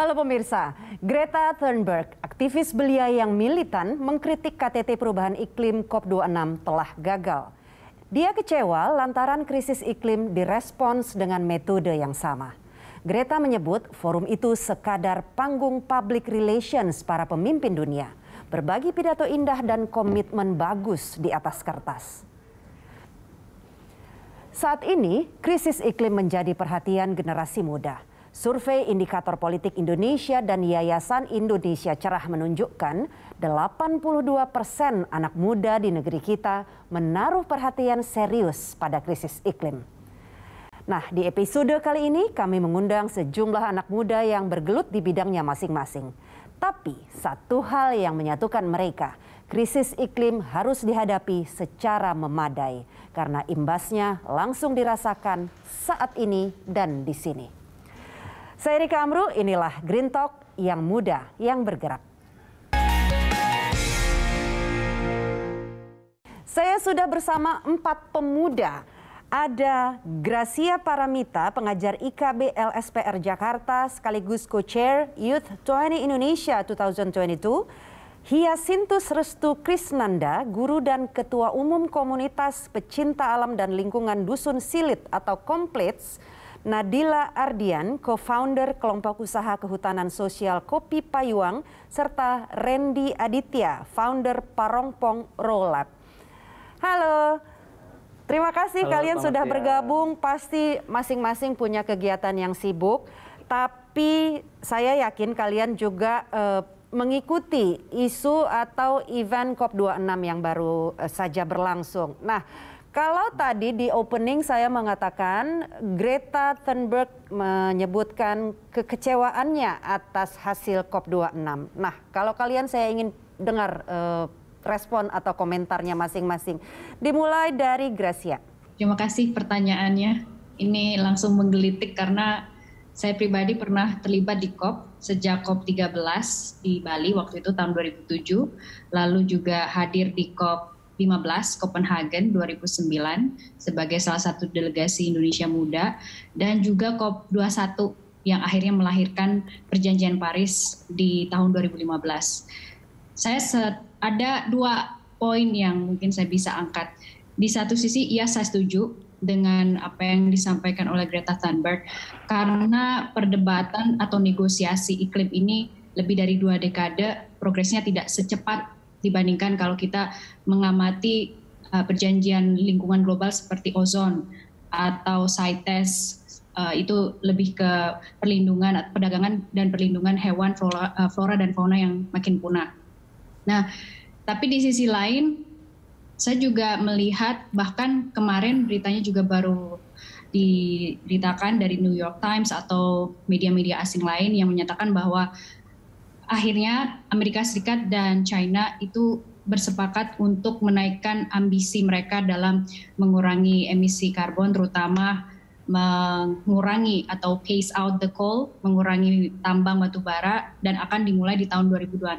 Halo pemirsa, Greta Thunberg, aktivis belia yang militan mengkritik KTT perubahan iklim COP26 telah gagal. Dia kecewa lantaran krisis iklim direspons dengan metode yang sama. Greta menyebut forum itu sekadar panggung public relations para pemimpin dunia, berbagi pidato indah dan komitmen bagus di atas kertas. Saat ini, krisis iklim menjadi perhatian generasi muda. Survei Indikator Politik Indonesia dan Yayasan Indonesia Cerah menunjukkan 82 persen anak muda di negeri kita menaruh perhatian serius pada krisis iklim. Nah, di episode kali ini kami mengundang sejumlah anak muda yang bergelut di bidangnya masing-masing. Tapi satu hal yang menyatukan mereka, krisis iklim harus dihadapi secara memadai karena imbasnya langsung dirasakan saat ini dan di sini. Saya Rika Amru, inilah Green Talk yang muda, yang bergerak. Saya sudah bersama empat pemuda. Ada Gracia Paramita, pengajar IKB LSPR Jakarta sekaligus co-chair Youth 20 Indonesia 2022. Hiasintus Restu Krisnanda, guru dan ketua umum komunitas pecinta alam dan lingkungan Dusun Silit atau Komplets Nadila Ardian, co-founder kelompok usaha kehutanan sosial Kopi Payuang, serta Randy Aditya, founder Parongpong Rollab. Halo, terima kasih Halo, kalian sudah ya. bergabung. Pasti masing-masing punya kegiatan yang sibuk, tapi saya yakin kalian juga eh, mengikuti isu atau event COP26 yang baru eh, saja berlangsung. Nah, kalau tadi di opening saya mengatakan Greta Thunberg menyebutkan kekecewaannya atas hasil COP26. Nah, kalau kalian saya ingin dengar uh, respon atau komentarnya masing-masing. Dimulai dari Gracia. Terima kasih pertanyaannya. Ini langsung menggelitik karena saya pribadi pernah terlibat di COP sejak COP 13 di Bali waktu itu tahun 2007, lalu juga hadir di COP 15 Copenhagen 2009 sebagai salah satu delegasi Indonesia Muda dan juga COP21 yang akhirnya melahirkan perjanjian Paris di tahun 2015. Saya ada dua poin yang mungkin saya bisa angkat. Di satu sisi, ya saya setuju dengan apa yang disampaikan oleh Greta Thunberg karena perdebatan atau negosiasi iklim ini lebih dari dua dekade progresnya tidak secepat dibandingkan kalau kita mengamati eh, perjanjian lingkungan global seperti ozon atau CITES eh, itu lebih ke perlindungan perdagangan dan perlindungan hewan flora, eh, flora dan fauna yang makin punah. Nah, tapi di sisi lain saya juga melihat bahkan kemarin beritanya juga baru diberitakan dari New York Times atau media-media asing lain yang menyatakan bahwa akhirnya Amerika Serikat dan China itu bersepakat untuk menaikkan ambisi mereka dalam mengurangi emisi karbon terutama mengurangi atau phase out the coal, mengurangi tambang batu bara dan akan dimulai di tahun 2026.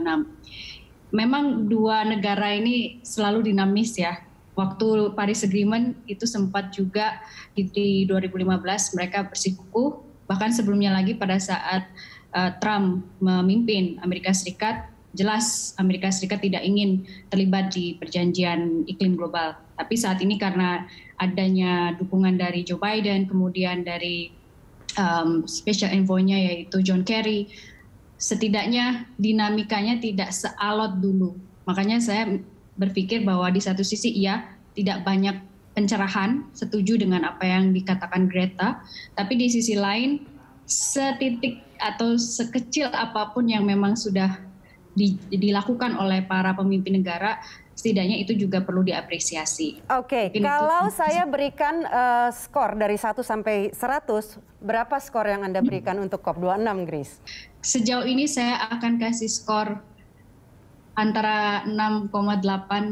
Memang dua negara ini selalu dinamis ya. Waktu Paris Agreement itu sempat juga di 2015 mereka bersikukuh bahkan sebelumnya lagi pada saat uh, Trump memimpin Amerika Serikat, jelas Amerika Serikat tidak ingin terlibat di perjanjian iklim global. Tapi saat ini karena adanya dukungan dari Joe Biden, kemudian dari um, special envoy-nya yaitu John Kerry, setidaknya dinamikanya tidak sealot dulu. Makanya saya berpikir bahwa di satu sisi ya tidak banyak pencerahan, setuju dengan apa yang dikatakan Greta, tapi di sisi lain setitik atau sekecil apapun yang memang sudah di, dilakukan oleh para pemimpin negara setidaknya itu juga perlu diapresiasi. Oke, okay. kalau itu. saya berikan uh, skor dari 1 sampai 100, berapa skor yang Anda berikan hmm. untuk COP26, Gris? Sejauh ini saya akan kasih skor antara 6,8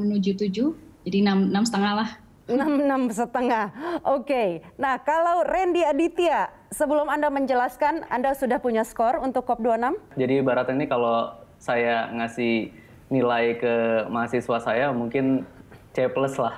menuju 7, jadi 6,5 lah enam setengah. Oke. Nah kalau Randy Aditya, sebelum anda menjelaskan, anda sudah punya skor untuk COP 26? Jadi ibaratnya ini kalau saya ngasih nilai ke mahasiswa saya mungkin C plus lah.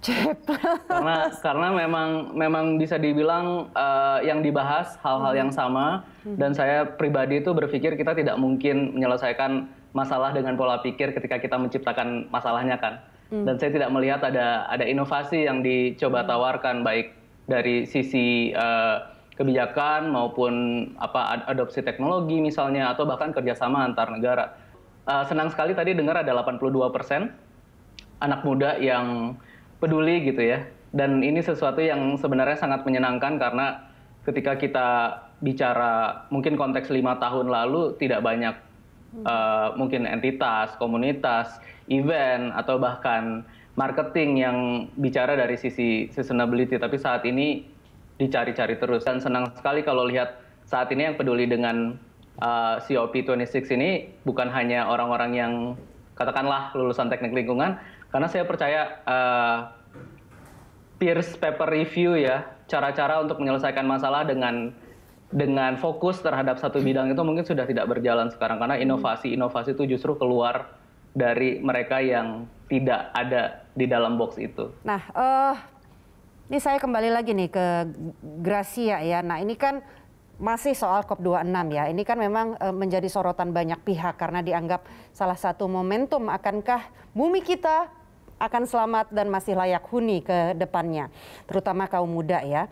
C plus. karena karena memang memang bisa dibilang uh, yang dibahas hal-hal hmm. yang sama hmm. dan saya pribadi itu berpikir kita tidak mungkin menyelesaikan masalah dengan pola pikir ketika kita menciptakan masalahnya kan. Hmm. dan saya tidak melihat ada ada inovasi yang dicoba hmm. tawarkan baik dari sisi uh, kebijakan maupun apa adopsi teknologi misalnya atau bahkan kerjasama antar negara. Uh, senang sekali tadi dengar ada 82 persen anak muda yang peduli gitu ya. Dan ini sesuatu yang sebenarnya sangat menyenangkan karena ketika kita bicara mungkin konteks lima tahun lalu tidak banyak uh, mungkin entitas, komunitas event atau bahkan marketing yang bicara dari sisi sustainability tapi saat ini dicari-cari terus dan senang sekali kalau lihat saat ini yang peduli dengan uh, COP26 ini bukan hanya orang-orang yang katakanlah lulusan teknik lingkungan karena saya percaya uh, peers paper review ya cara-cara untuk menyelesaikan masalah dengan dengan fokus terhadap satu bidang itu mungkin sudah tidak berjalan sekarang karena hmm. inovasi-inovasi itu justru keluar dari mereka yang tidak ada di dalam box itu. Nah, uh, ini saya kembali lagi nih ke Gracia ya. Nah, ini kan masih soal COP26 ya. Ini kan memang uh, menjadi sorotan banyak pihak karena dianggap salah satu momentum akankah bumi kita akan selamat dan masih layak huni ke depannya, terutama kaum muda ya.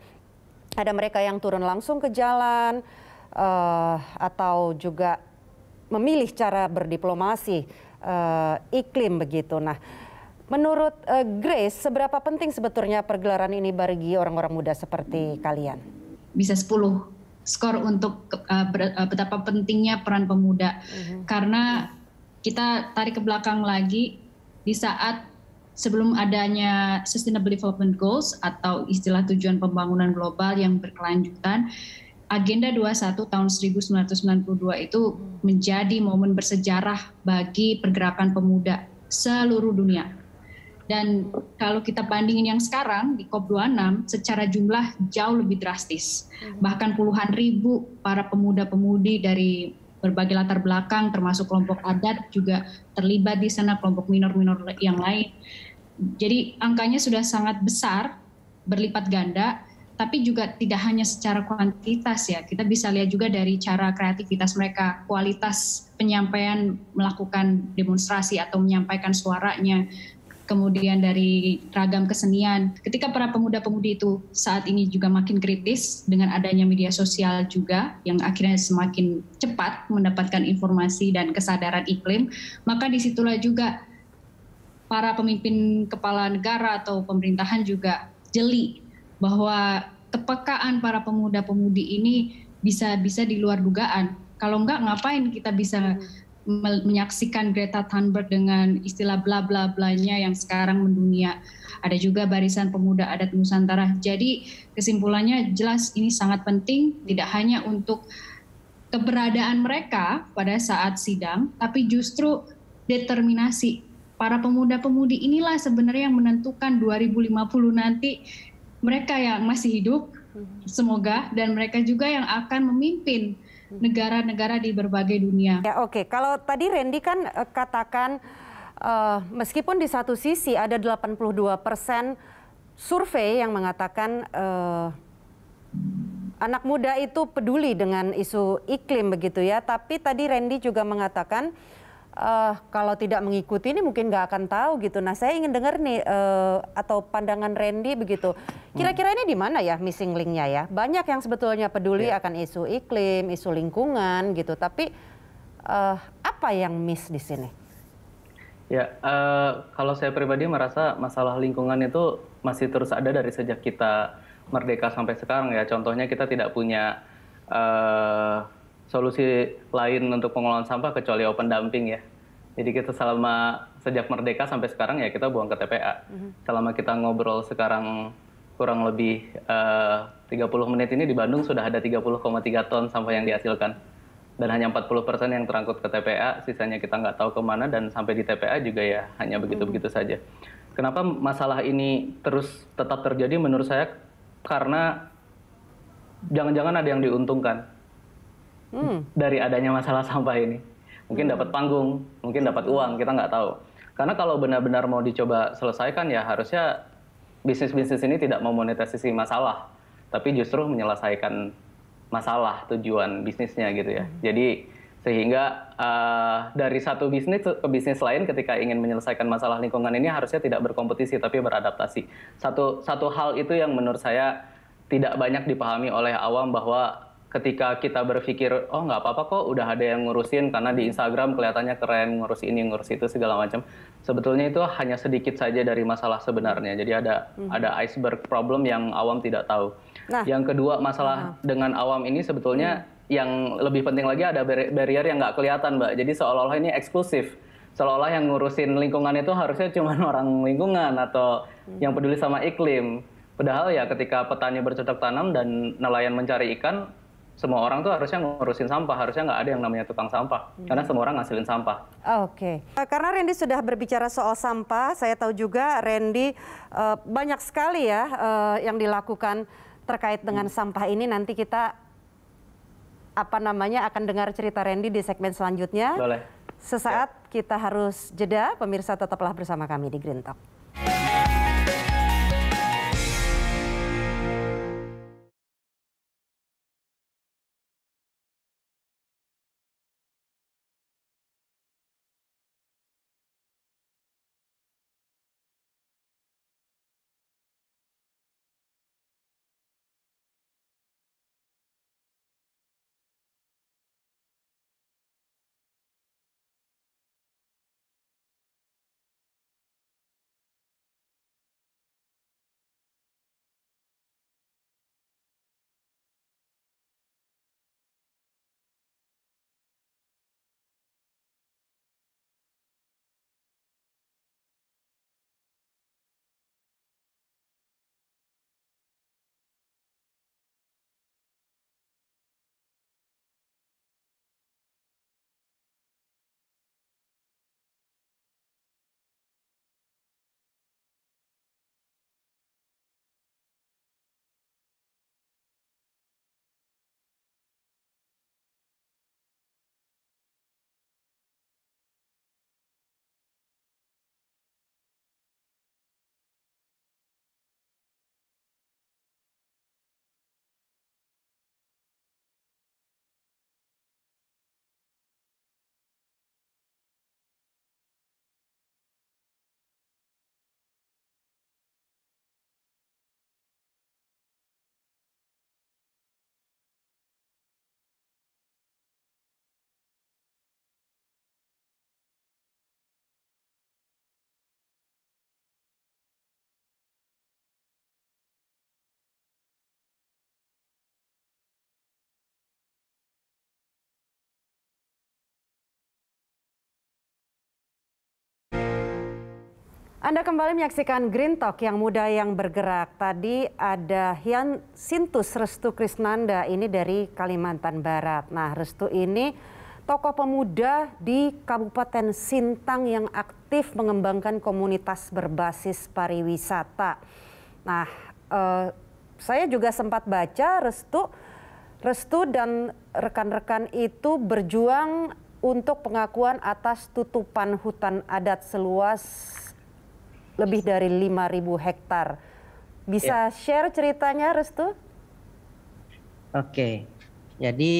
Ada mereka yang turun langsung ke jalan uh, atau juga memilih cara berdiplomasi uh, iklim begitu. Nah, menurut uh, Grace, seberapa penting sebetulnya pergelaran ini bagi orang-orang muda seperti kalian? Bisa 10 skor untuk uh, betapa pentingnya peran pemuda. Uh-huh. Karena kita tarik ke belakang lagi di saat sebelum adanya Sustainable Development Goals atau istilah tujuan pembangunan global yang berkelanjutan, Agenda 21 tahun 1992 itu menjadi momen bersejarah bagi pergerakan pemuda seluruh dunia. Dan kalau kita bandingin yang sekarang di COP26 secara jumlah jauh lebih drastis. Hmm. Bahkan puluhan ribu para pemuda-pemudi dari berbagai latar belakang termasuk kelompok adat juga terlibat di sana kelompok minor-minor yang lain. Jadi angkanya sudah sangat besar, berlipat ganda tapi juga tidak hanya secara kuantitas ya. Kita bisa lihat juga dari cara kreativitas mereka, kualitas penyampaian melakukan demonstrasi atau menyampaikan suaranya, kemudian dari ragam kesenian. Ketika para pemuda-pemudi itu saat ini juga makin kritis dengan adanya media sosial juga yang akhirnya semakin cepat mendapatkan informasi dan kesadaran iklim, maka disitulah juga para pemimpin kepala negara atau pemerintahan juga jeli bahwa kepekaan para pemuda-pemudi ini bisa bisa di luar dugaan. Kalau enggak ngapain kita bisa hmm. menyaksikan Greta Thunberg dengan istilah bla bla blanya yang sekarang mendunia. Ada juga barisan pemuda adat Nusantara. Jadi kesimpulannya jelas ini sangat penting tidak hanya untuk keberadaan mereka pada saat sidang, tapi justru determinasi para pemuda-pemudi inilah sebenarnya yang menentukan 2050 nanti mereka yang masih hidup mm-hmm. semoga dan mereka juga yang akan memimpin mm-hmm. negara-negara di berbagai dunia. Ya oke, okay. kalau tadi Randy kan uh, katakan uh, meskipun di satu sisi ada 82 persen survei yang mengatakan uh, anak muda itu peduli dengan isu iklim begitu ya, tapi tadi Randy juga mengatakan uh, kalau tidak mengikuti ini mungkin nggak akan tahu gitu. Nah, saya ingin dengar nih uh, atau pandangan Randy begitu. Kira-kira ini di mana ya missing linknya ya? Banyak yang sebetulnya peduli yeah. akan isu iklim, isu lingkungan gitu. Tapi uh, apa yang miss di sini? Ya, uh, kalau saya pribadi merasa masalah lingkungan itu masih terus ada dari sejak kita merdeka sampai sekarang ya. Contohnya kita tidak punya uh, solusi lain untuk pengelolaan sampah kecuali open dumping ya. Jadi kita selama sejak merdeka sampai sekarang ya kita buang ke TPA. Mm-hmm. Selama kita ngobrol sekarang kurang lebih eh, uh, 30 menit ini di Bandung sudah ada 30,3 ton sampah yang dihasilkan. Dan hanya 40 persen yang terangkut ke TPA, sisanya kita nggak tahu kemana dan sampai di TPA juga ya hanya begitu-begitu mm-hmm. saja. Kenapa masalah ini terus tetap terjadi menurut saya karena jangan-jangan ada yang diuntungkan hmm. dari adanya masalah sampah ini mungkin hmm. dapat panggung, mungkin dapat uang, kita nggak tahu. Karena kalau benar-benar mau dicoba selesaikan ya harusnya bisnis-bisnis ini tidak mau monetisasi masalah, tapi justru menyelesaikan masalah tujuan bisnisnya gitu ya. Hmm. Jadi sehingga uh, dari satu bisnis ke bisnis lain ketika ingin menyelesaikan masalah lingkungan ini harusnya tidak berkompetisi tapi beradaptasi. Satu satu hal itu yang menurut saya tidak banyak dipahami oleh awam bahwa ketika kita berpikir oh nggak apa-apa kok udah ada yang ngurusin karena di Instagram kelihatannya keren ngurus ini ngurus itu segala macam sebetulnya itu hanya sedikit saja dari masalah sebenarnya jadi ada hmm. ada iceberg problem yang awam tidak tahu nah. yang kedua masalah -huh. Ah. dengan awam ini sebetulnya hmm. yang lebih penting lagi ada barrier yang nggak kelihatan mbak jadi seolah-olah ini eksklusif seolah-olah yang ngurusin lingkungan itu harusnya cuma orang lingkungan atau hmm. yang peduli sama iklim Padahal ya ketika petani bercocok tanam dan nelayan mencari ikan, semua orang tuh harusnya ngurusin sampah, harusnya nggak ada yang namanya tukang sampah, hmm. karena semua orang ngasilin sampah. Oke, okay. Eh, karena Randy sudah berbicara soal sampah, saya tahu juga Randy eh, banyak sekali ya eh, yang dilakukan terkait dengan hmm. sampah ini. Nanti kita apa namanya akan dengar cerita Randy di segmen selanjutnya. Boleh. Sesaat ya. kita harus jeda, pemirsa tetaplah bersama kami di Green Talk. Anda kembali menyaksikan Green Talk yang muda yang bergerak. Tadi ada Hian Sintus Restu Krisnanda ini dari Kalimantan Barat. Nah Restu ini tokoh pemuda di Kabupaten Sintang yang aktif mengembangkan komunitas berbasis pariwisata. Nah eh, saya juga sempat baca Restu, Restu dan rekan-rekan itu berjuang untuk pengakuan atas tutupan hutan adat seluas lebih dari 5.000 hektar. Bisa ya. share ceritanya Restu? Oke, jadi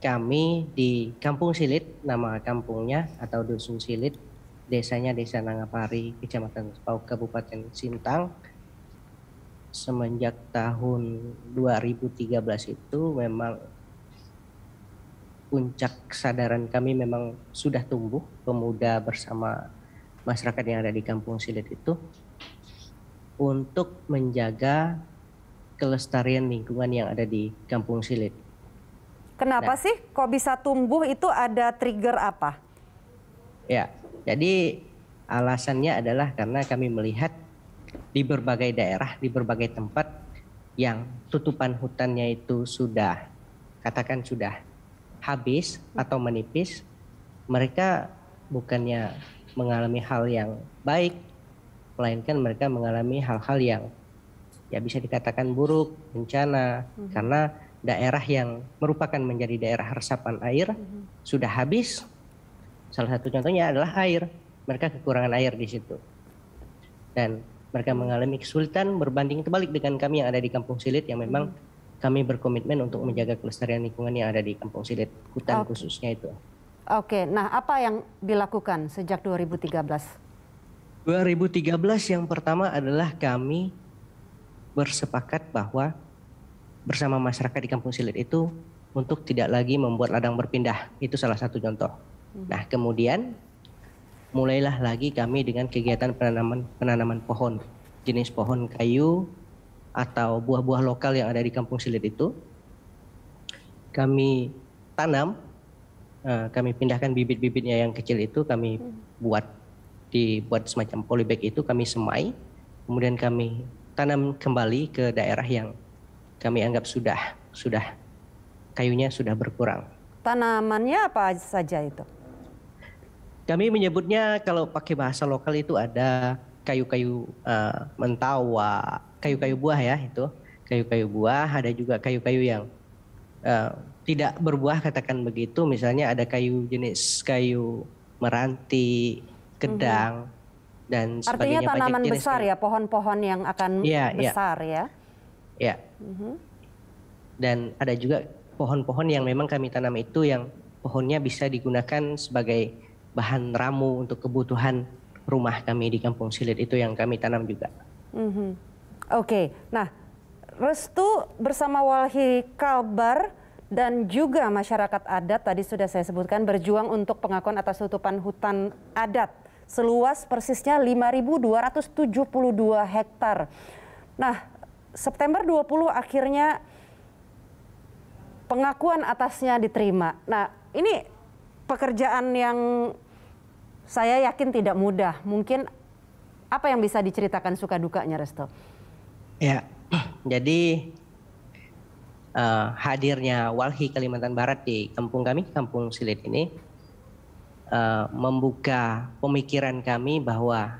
kami di Kampung Silit, nama kampungnya atau Dusun Silit, desanya Desa Nangapari, Kecamatan Pau, Kabupaten Sintang. Semenjak tahun 2013 itu memang puncak kesadaran kami memang sudah tumbuh, pemuda bersama masyarakat yang ada di Kampung Silet itu untuk menjaga kelestarian lingkungan yang ada di Kampung Silet. Kenapa nah, sih kok bisa tumbuh itu ada trigger apa? Ya, jadi alasannya adalah karena kami melihat di berbagai daerah, di berbagai tempat yang tutupan hutannya itu sudah katakan sudah habis atau menipis, mereka bukannya mengalami hal yang baik, melainkan mereka mengalami hal-hal yang ya bisa dikatakan buruk, bencana, hmm. karena daerah yang merupakan menjadi daerah resapan air hmm. sudah habis. Salah satu contohnya adalah air. Mereka kekurangan air di situ. Dan mereka mhm. mengalami kesulitan berbanding terbalik dengan kami yang ada di Kampung Silit yang memang hmm. kami berkomitmen untuk menjaga kelestarian lingkungan yang ada di Kampung Silit, hutan okay. khususnya itu. Oke, nah apa yang dilakukan sejak 2013? 2013 yang pertama adalah kami bersepakat bahwa bersama masyarakat di Kampung Silit itu untuk tidak lagi membuat ladang berpindah. Itu salah satu contoh. Hmm. Nah, kemudian mulailah lagi kami dengan kegiatan penanaman penanaman pohon, jenis pohon kayu atau buah-buah lokal yang ada di Kampung Silit itu. Kami tanam Eh, kami pindahkan bibit-bibitnya yang kecil itu kami hmm. buat dibuat semacam polybag itu kami semai kemudian kami tanam kembali ke daerah yang kami anggap sudah sudah kayunya sudah berkurang. Tanamannya apa saja itu? Kami menyebutnya kalau pakai bahasa lokal itu ada kayu-kayu uh, mentawa, kayu-kayu buah ya itu, kayu-kayu buah, ada juga kayu-kayu yang uh, tidak berbuah katakan begitu misalnya ada kayu jenis kayu meranti, kedang mm -hmm. dan sebagainya. Artinya tanaman jenis besar kayu. ya, pohon-pohon yang akan ya, besar ya. Ya. ya. Mm -hmm. Dan ada juga pohon-pohon yang memang kami tanam itu yang pohonnya bisa digunakan sebagai bahan ramu untuk kebutuhan rumah kami di Kampung Silit itu yang kami tanam juga. Mm -hmm. Oke, okay. nah Restu bersama Walhi Kalbar dan juga masyarakat adat tadi sudah saya sebutkan berjuang untuk pengakuan atas tutupan hutan adat seluas persisnya 5.272 hektar. Nah, September 20 akhirnya pengakuan atasnya diterima. Nah, ini pekerjaan yang saya yakin tidak mudah. Mungkin apa yang bisa diceritakan suka dukanya Resto? Ya, jadi uh, hadirnya Walhi Kalimantan Barat di kampung kami, kampung Silit ini uh, membuka pemikiran kami bahwa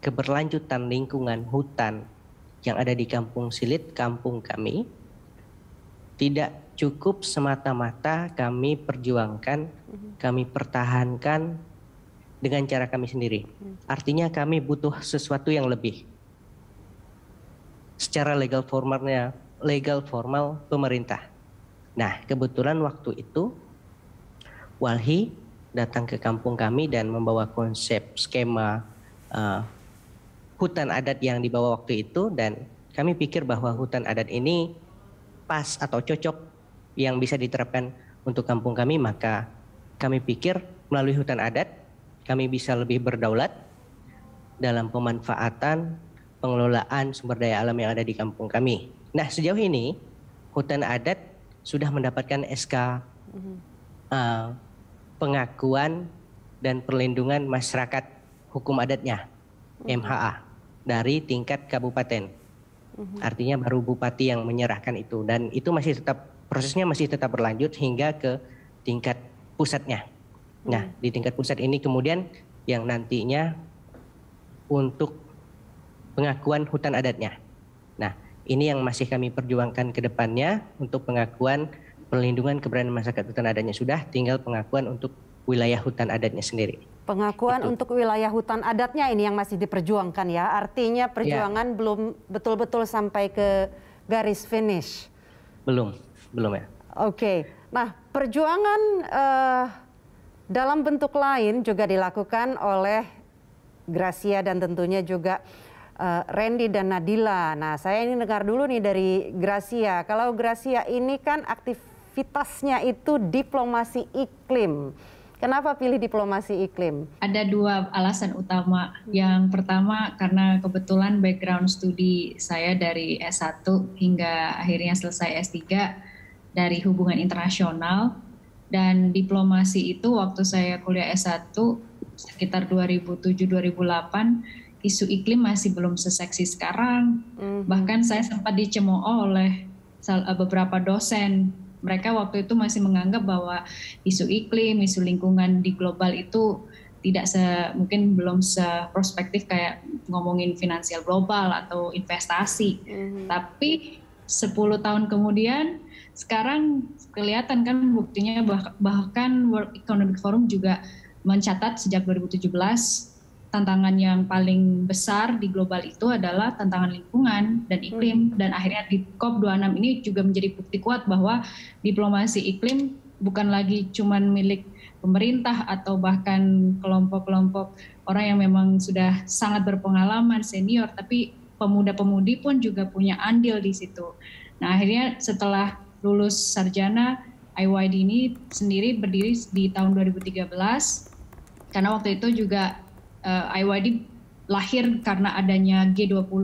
keberlanjutan lingkungan hutan yang ada di kampung Silit, kampung kami, tidak cukup semata-mata kami perjuangkan, mhm. kami pertahankan dengan cara kami sendiri. Mhm. Artinya kami butuh sesuatu yang lebih. Secara legal formernya legal formal pemerintah. Nah, kebetulan waktu itu Walhi datang ke kampung kami dan membawa konsep skema uh, hutan adat yang dibawa waktu itu dan kami pikir bahwa hutan adat ini pas atau cocok yang bisa diterapkan untuk kampung kami maka kami pikir melalui hutan adat kami bisa lebih berdaulat dalam pemanfaatan pengelolaan sumber daya alam yang ada di kampung kami. Nah sejauh ini hutan adat sudah mendapatkan SK uh, mm-hmm. eh, pengakuan dan perlindungan masyarakat hukum adatnya MHA mm-hmm. dari tingkat kabupaten. Mm-hmm. Artinya baru bupati yang menyerahkan itu dan itu masih tetap prosesnya masih tetap berlanjut hingga ke tingkat pusatnya. Nah, di tingkat pusat ini kemudian yang nantinya untuk pengakuan hutan adatnya. Ini yang masih kami perjuangkan ke depannya untuk pengakuan perlindungan keberadaan masyarakat hutan adatnya sudah, tinggal pengakuan untuk wilayah hutan adatnya sendiri. Pengakuan Itu. untuk wilayah hutan adatnya ini yang masih diperjuangkan ya. Artinya ya. perjuangan ya. belum betul-betul sampai ke garis finish. Belum, belum ya. Oke. Nah, perjuangan uh, dalam bentuk lain juga dilakukan oleh Gracia dan tentunya juga uh, Randy dan Nadila. Nah, saya ini dengar dulu nih dari Gracia. Kalau Gracia ini kan aktivitasnya itu diplomasi iklim. Kenapa pilih diplomasi iklim? Ada dua alasan utama. Yang pertama karena kebetulan background studi saya dari S1 hingga akhirnya selesai S3 dari hubungan internasional dan diplomasi itu waktu saya kuliah S1 sekitar 2007-2008 isu iklim masih belum seseksi sekarang. Mm. Bahkan saya sempat dicemooh oleh eh, beberapa dosen. Mereka waktu itu masih menganggap bahwa isu iklim, isu lingkungan di global itu tidak se mungkin belum seprospektif kayak ngomongin finansial global atau investasi. Mm. Tapi 10 tahun kemudian sekarang kelihatan kan buktinya bah bahkan World Economic Forum juga mencatat sejak 2017 tantangan yang paling besar di global itu adalah tantangan lingkungan dan iklim hmm. dan akhirnya di COP26 ini juga menjadi bukti kuat bahwa diplomasi iklim bukan lagi cuma milik pemerintah atau bahkan kelompok-kelompok orang yang memang sudah sangat berpengalaman senior tapi pemuda-pemudi pun juga punya andil di situ. Nah, akhirnya setelah lulus sarjana IYD ini sendiri berdiri di tahun 2013 karena waktu itu juga uh, eh, IYD lahir karena adanya G20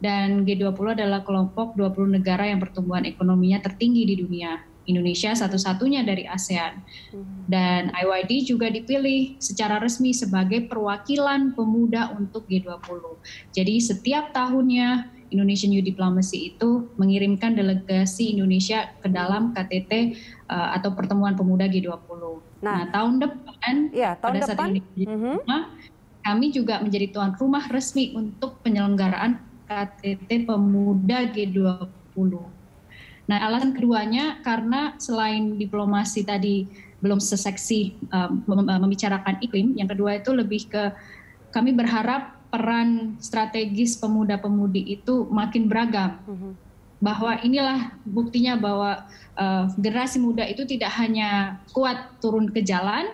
dan G20 adalah kelompok 20 negara yang pertumbuhan ekonominya tertinggi di dunia. Indonesia satu-satunya dari ASEAN. Hmm. Dan IYD juga dipilih secara resmi sebagai perwakilan pemuda untuk G20. Jadi setiap tahunnya Indonesian New Diplomacy itu mengirimkan delegasi Indonesia ke dalam KTT uh, eh, atau pertemuan pemuda G20. Nah, nah tahun depan ya, tahun pada saat Indonesia mm-hmm. Nah, kami juga menjadi tuan rumah resmi untuk penyelenggaraan KTT pemuda G20. Nah, alasan keduanya karena selain diplomasi tadi belum seseksi um, membicarakan iklim, yang kedua itu lebih ke kami berharap peran strategis pemuda-pemudi itu makin beragam. Mm-hmm. Bahwa inilah buktinya bahwa uh, generasi muda itu tidak hanya kuat turun ke jalan,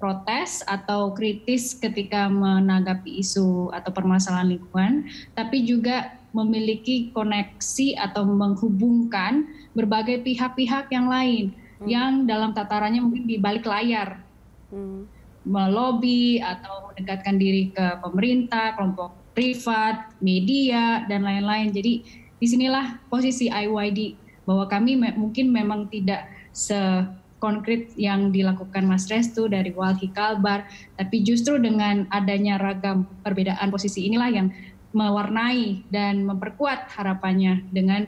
protes atau kritis ketika menanggapi isu atau permasalahan lingkungan, tapi juga memiliki koneksi atau menghubungkan berbagai pihak-pihak yang lain hmm. yang dalam tatarannya mungkin di balik layar. Hmm melobi atau mendekatkan diri ke pemerintah, kelompok privat, media, dan lain-lain. Jadi disinilah posisi IYD bahwa kami me mungkin memang tidak sekonkret yang dilakukan Mas Restu dari Walhi Kalbar, tapi justru dengan adanya ragam perbedaan posisi inilah yang mewarnai dan memperkuat harapannya dengan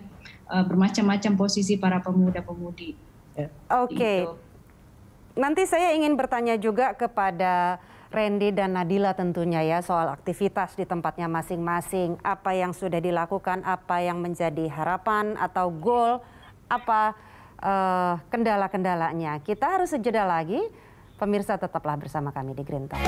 uh, bermacam-macam posisi para pemuda-pemudi. Oke. Okay. Gitu. Nanti saya ingin bertanya juga kepada Randy dan Nadila tentunya ya soal aktivitas di tempatnya masing-masing. Apa yang sudah dilakukan, apa yang menjadi harapan atau goal, apa uh, kendala-kendalanya. Kita harus sejeda lagi. Pemirsa tetaplah bersama kami di Green Talk.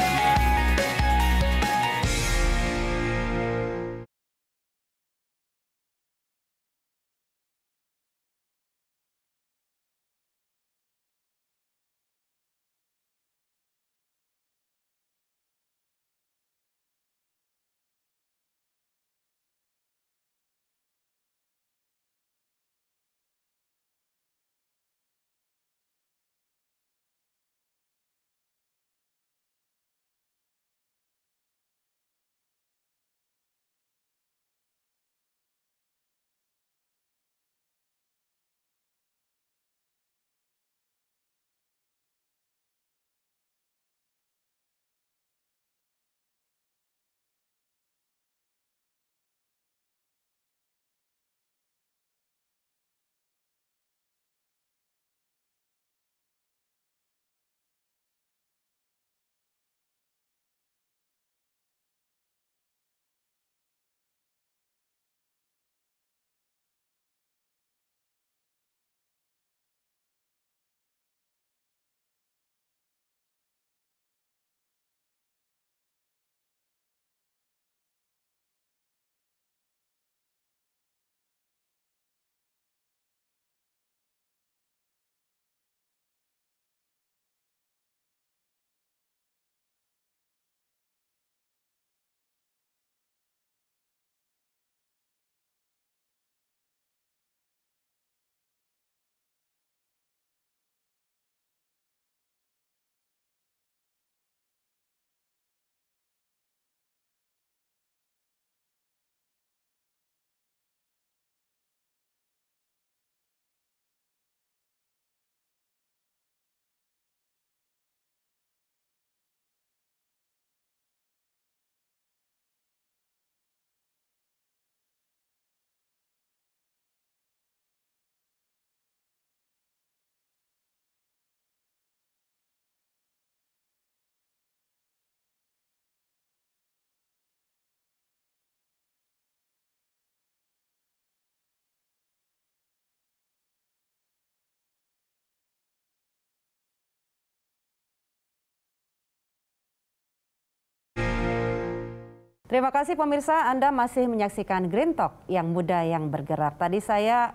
Terima kasih pemirsa Anda masih menyaksikan Green Talk yang muda yang bergerak. Tadi saya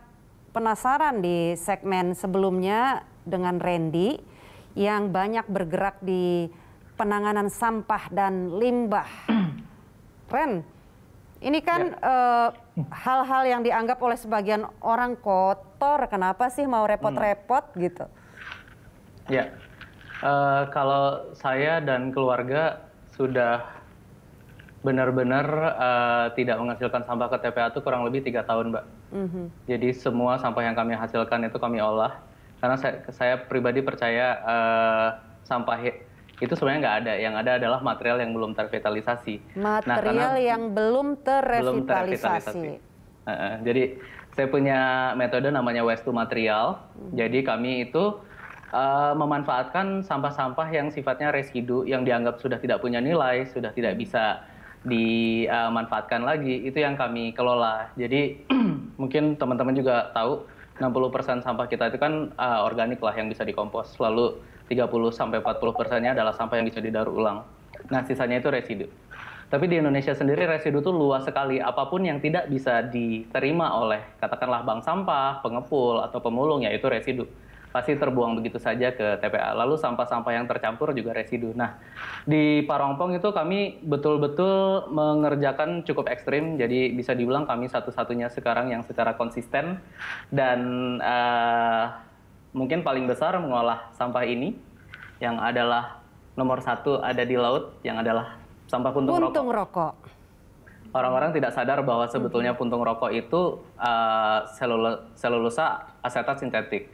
penasaran di segmen sebelumnya dengan Randy yang banyak bergerak di penanganan sampah dan limbah. Ren, ini kan ya. Eh, hal-hal ya. uh, yang dianggap oleh sebagian orang kotor. Kenapa sih mau repot-repot hmm. gitu? Ya, uh, kalau saya dan keluarga sudah benar-benar uh, tidak menghasilkan sampah ke TPA itu kurang lebih tiga tahun, Mbak. Mm-hmm. Jadi semua sampah yang kami hasilkan itu kami olah karena saya, saya pribadi percaya uh, sampah itu sebenarnya nggak ada, yang ada adalah material yang belum tervitalisasi. Nah, material nah, yang belum terrevitalisasi. uh, jadi saya punya metode namanya waste to material. Mm-hmm. Jadi kami itu uh, memanfaatkan sampah-sampah yang sifatnya residu yang dianggap sudah tidak punya nilai, sudah tidak mhm. bisa dimanfaatkan uh, lagi itu yang kami kelola. Jadi mungkin teman-teman juga tahu 60% sampah kita itu kan uh, organik lah yang bisa dikompos. Lalu 30 sampai 40 persennya adalah sampah yang bisa didaur ulang. Nah, sisanya itu residu. Tapi di Indonesia sendiri residu itu luas sekali. Apapun yang tidak bisa diterima oleh katakanlah bank sampah, pengepul atau pemulung yaitu residu pasti terbuang begitu saja ke TPA. Lalu sampah-sampah yang tercampur juga residu. Nah, di Parongpong itu kami betul-betul mengerjakan cukup ekstrim. Jadi bisa dibilang kami satu-satunya sekarang yang secara konsisten dan uh, mungkin paling besar mengolah sampah ini yang adalah nomor satu ada di laut yang adalah sampah puntung, puntung rokok. rokok orang-orang tidak sadar bahwa sebetulnya mm-hmm. puntung rokok itu uh, selulosa asetat sintetik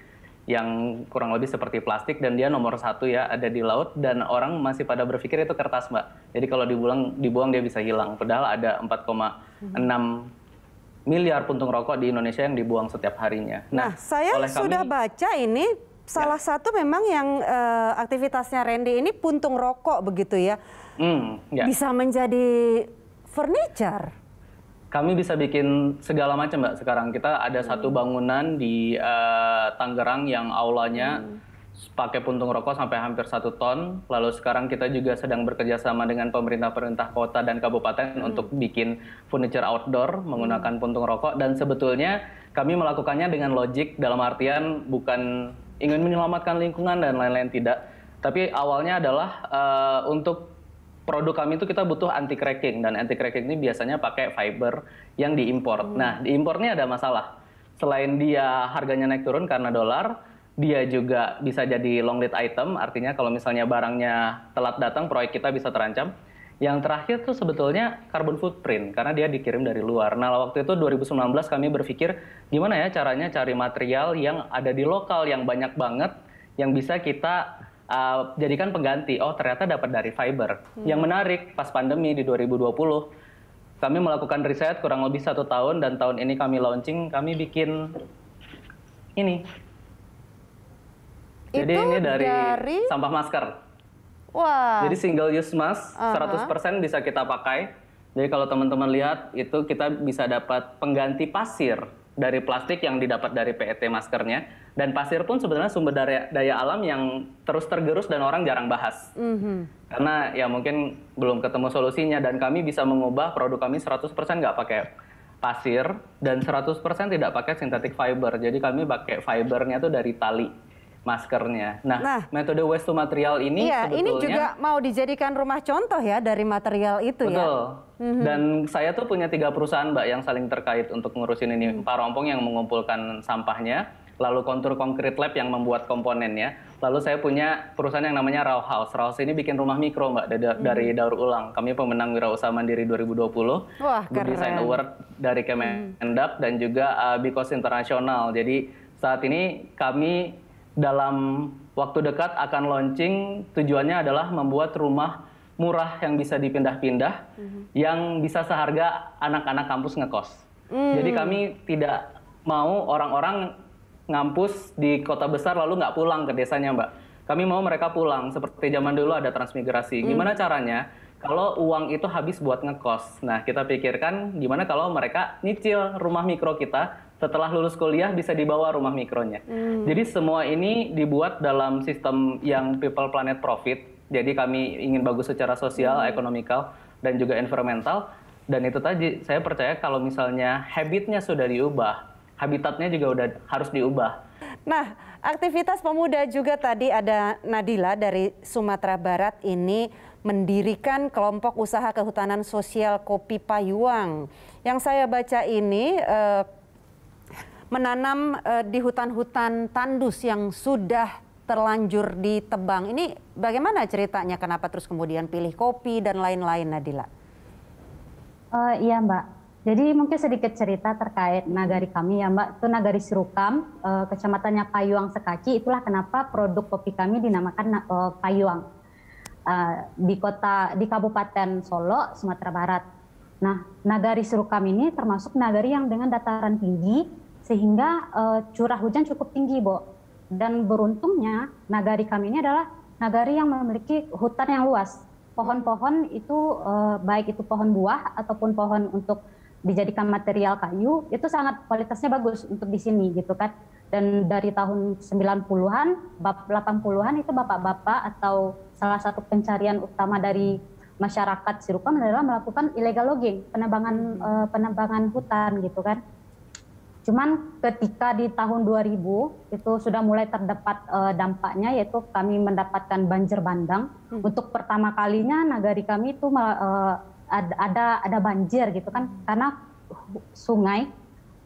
yang kurang lebih seperti plastik dan dia nomor satu ya ada di laut dan orang masih pada berpikir itu kertas mbak. Jadi kalau dibuang dibuang dia bisa hilang. Padahal ada 4,6 miliar puntung rokok di Indonesia yang dibuang setiap harinya. Nah, nah saya oleh kami, sudah baca ini salah ya. satu memang yang uh, aktivitasnya Randy ini puntung rokok begitu ya. Hmm, ya. Bisa menjadi furniture kami bisa bikin segala macam mbak sekarang kita ada hmm. satu bangunan di uh, Tangerang yang aulanya hmm. pakai puntung rokok sampai hampir satu ton lalu sekarang kita juga sedang bekerja sama dengan pemerintah-pemerintah kota dan kabupaten hmm. untuk bikin furniture outdoor menggunakan hmm. puntung rokok dan sebetulnya kami melakukannya dengan logik dalam artian bukan ingin menyelamatkan lingkungan dan lain-lain tidak tapi awalnya adalah uh, untuk produk kami itu kita butuh anti cracking dan anti cracking ini biasanya pakai fiber yang diimpor. Hmm. Nah, diimpornya ada masalah. Selain dia harganya naik turun karena dolar, dia juga bisa jadi long lead item, artinya kalau misalnya barangnya telat datang proyek kita bisa terancam. Yang terakhir tuh sebetulnya carbon footprint karena dia dikirim dari luar. Nah, waktu itu 2019 kami berpikir gimana ya caranya cari material yang ada di lokal yang banyak banget yang bisa kita uh, jadikan pengganti. Oh, ternyata dapat dari fiber. Hmm. Yang menarik, pas pandemi di 2020, kami melakukan riset kurang lebih satu tahun dan tahun ini kami launching, kami bikin ini. Itu Jadi ini dari, dari sampah masker. Wah. Jadi single use mask, uh -huh. 100% bisa kita pakai. Jadi kalau teman-teman lihat itu kita bisa dapat pengganti pasir dari plastik yang didapat dari PET maskernya dan pasir pun sebenarnya sumber daya, daya alam yang terus tergerus dan orang jarang bahas mm -hmm. karena ya mungkin belum ketemu solusinya dan kami bisa mengubah produk kami 100% nggak pakai pasir dan 100% tidak pakai sintetik fiber jadi kami pakai fibernya itu dari tali maskernya. Nah, nah, metode waste to material ini iya, sebetulnya ini juga mau dijadikan rumah contoh ya dari material itu betul. ya. Betul. Mhm. Dan saya tuh punya tiga perusahaan Mbak yang saling terkait untuk ngurusin ini. Mm-hmm. Pak yang mengumpulkan sampahnya, lalu kontur konkret lab yang membuat komponennya. Lalu saya punya perusahaan yang namanya Raw House. Raw House ini bikin rumah mikro Mbak dari, hmm dari daur ulang. Kami pemenang Wirausaha Mandiri 2020, Wah, Good keren. Design Award dari mhm. Kemendak hmm dan juga uh, Bicos Internasional. Jadi saat ini kami dalam waktu dekat akan launching tujuannya adalah membuat rumah murah yang bisa dipindah-pindah mm-hmm. yang bisa seharga anak-anak kampus ngekos. Mm. Jadi kami tidak mau orang-orang ngampus di kota besar lalu nggak pulang ke desanya, Mbak. Kami mau mereka pulang seperti zaman dulu ada transmigrasi. Mm. Gimana caranya? Kalau uang itu habis buat ngekos. Nah, kita pikirkan gimana kalau mereka nyicil rumah mikro kita setelah lulus kuliah bisa dibawa rumah mikronya. Hmm. Jadi semua ini dibuat dalam sistem yang people planet profit. Jadi kami ingin bagus secara sosial, hmm. ekonomikal dan juga environmental. Dan itu tadi saya percaya kalau misalnya habitnya sudah diubah, habitatnya juga udah harus diubah. Nah, aktivitas pemuda juga tadi ada Nadila dari Sumatera Barat ini mendirikan kelompok usaha kehutanan sosial kopi Payuang. Yang saya baca ini eh, menanam uh, di hutan-hutan tandus yang sudah terlanjur ditebang. Ini bagaimana ceritanya? Kenapa terus kemudian pilih kopi dan lain-lain, Nadila? Uh, iya, Mbak. Jadi mungkin sedikit cerita terkait nagari kami ya Mbak, itu nagari Sirukam, eh, kecamatannya Payuang Sekaci, itulah kenapa produk kopi kami dinamakan Payuang di kota di Kabupaten Solo, Sumatera Barat. Nah, nagari Sirukam ini termasuk nagari yang dengan dataran tinggi sehingga uh, curah hujan cukup tinggi, Bo. Dan beruntungnya nagari kami ini adalah nagari yang memiliki hutan yang luas. Pohon-pohon itu uh, baik itu pohon buah ataupun pohon untuk dijadikan material kayu itu sangat kualitasnya bagus untuk di sini gitu kan. Dan dari tahun 90-an, 80-an itu bapak-bapak atau salah satu pencarian utama dari masyarakat Sirupam adalah melakukan illegal logging, penebangan eh, penebangan hutan gitu kan Cuman ketika di tahun 2000 itu sudah mulai terdapat uh, dampaknya yaitu kami mendapatkan banjir bandang. Hmm. Untuk pertama kalinya nagari kami itu uh, ada ada banjir gitu kan karena sungai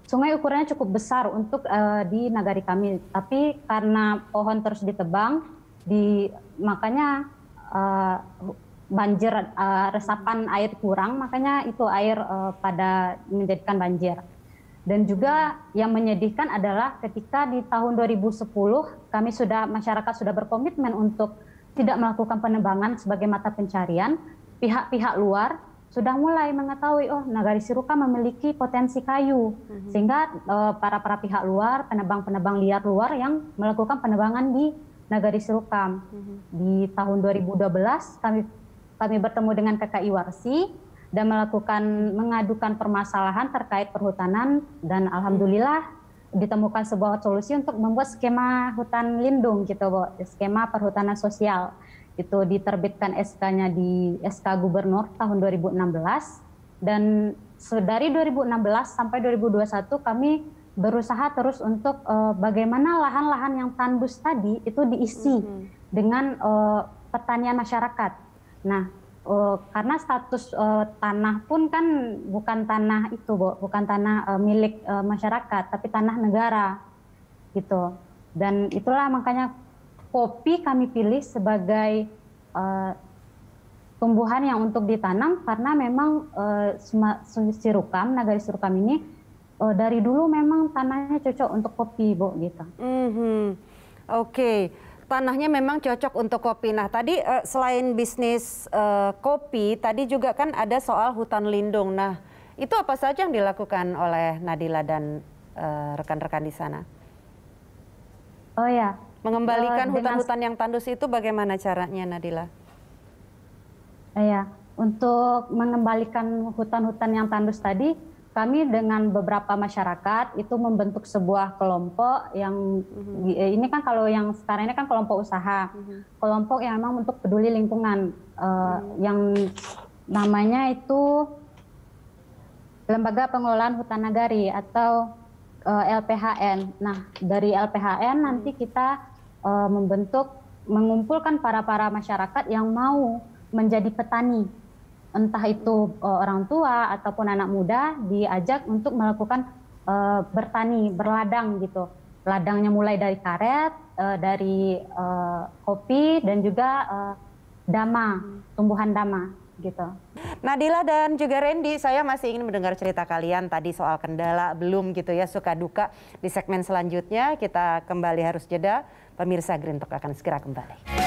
sungai ukurannya cukup besar untuk uh, di nagari kami. Tapi karena pohon terus ditebang di makanya uh, banjir uh, resapan air kurang makanya itu air uh, pada menjadikan banjir. Dan juga yang menyedihkan adalah ketika di tahun 2010 kami sudah masyarakat sudah berkomitmen untuk tidak melakukan penebangan sebagai mata pencarian, pihak-pihak luar sudah mulai mengetahui oh nagari siruka memiliki potensi kayu mm-hmm. sehingga para eh, para para pihak luar penebang-penebang liar luar yang melakukan penebangan di nagari siruka mm-hmm. di tahun 2012 kami kami bertemu dengan KKI Warsi dan melakukan mengadukan permasalahan terkait perhutanan dan alhamdulillah ditemukan sebuah solusi untuk membuat skema hutan lindung gitu, Bu, skema perhutanan sosial. Itu diterbitkan SK-nya di SK Gubernur tahun 2016 dan dari 2016 sampai 2021 kami berusaha terus untuk uh, bagaimana lahan-lahan yang tandus tadi itu diisi mm -hmm. dengan uh, pertanian masyarakat. Nah, uh, karena status uh, tanah pun kan bukan tanah itu bu, bukan tanah uh, milik uh, masyarakat tapi tanah negara gitu dan itulah makanya kopi kami pilih sebagai uh, tumbuhan yang untuk ditanam karena memang uh, sirukam nagari sirukam ini uh, dari dulu memang tanahnya cocok untuk kopi bu gitu. Mm -hmm. Oke. Okay tanahnya memang cocok untuk kopi. Nah, tadi uh, selain bisnis uh, kopi, tadi juga kan ada soal hutan lindung. Nah, itu apa saja yang dilakukan oleh Nadila dan eh, rekan-rekan uh, di sana? Oh ya. Mengembalikan hutan-hutan yang tandus itu bagaimana caranya Nadila? Uh, ya, untuk mengembalikan hutan-hutan yang tandus tadi, kami dengan beberapa masyarakat itu membentuk sebuah kelompok yang mm-hmm. Eh, ini kan kalau yang sekarang ini kan kelompok usaha, mm-hmm. kelompok yang memang untuk peduli lingkungan uh, mm-hmm. yang namanya itu Lembaga Pengelolaan Hutan Nagari atau uh, eh, LPHN. Nah dari LPHN nanti mm-hmm. kita uh, membentuk mengumpulkan para para masyarakat yang mau menjadi petani entah itu uh, orang tua ataupun anak muda diajak untuk melakukan uh, bertani, berladang gitu. Ladangnya mulai dari karet, uh, dari uh, kopi dan juga uh, dama, tumbuhan dama gitu. Nadila dan juga Randy, saya masih ingin mendengar cerita kalian tadi soal kendala belum gitu ya suka duka di segmen selanjutnya kita kembali harus jeda. Pemirsa Green Talk akan segera kembali.